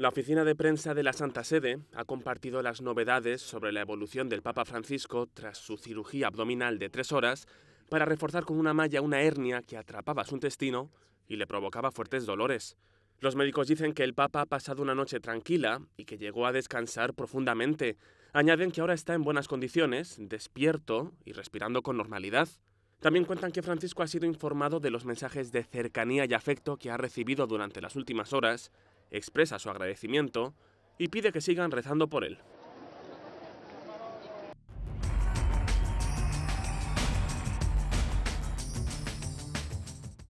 La oficina de prensa de la Santa Sede ha compartido las novedades sobre la evolución del Papa Francisco tras su cirugía abdominal de tres horas para reforzar con una malla una hernia que atrapaba su intestino y le provocaba fuertes dolores. Los médicos dicen que el Papa ha pasado una noche tranquila y que llegó a descansar profundamente. Añaden que ahora está en buenas condiciones, despierto y respirando con normalidad. También cuentan que Francisco ha sido informado de los mensajes de cercanía y afecto que ha recibido durante las últimas horas expresa su agradecimiento y pide que sigan rezando por él.